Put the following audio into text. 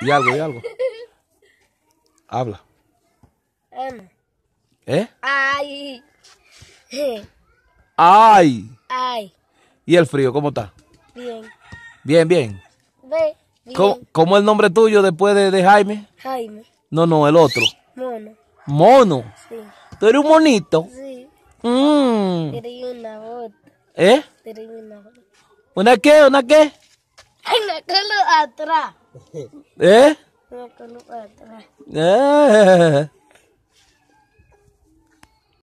Y algo, y algo. Habla. ¿Eh? Ay. Ay. Ay. ¿Y el frío cómo está? Bien. Bien, bien. ¿Cómo, es el nombre tuyo después de, Jaime? Jaime. No, no, el otro. Mono. ¿Mono? Sí. ¿Tú eres un monito? Sí. Mm. una ¿Eh? Una ¿Una qué? ¿Una qué? Nakalo atra. Eh? Nakalo atra. Eh.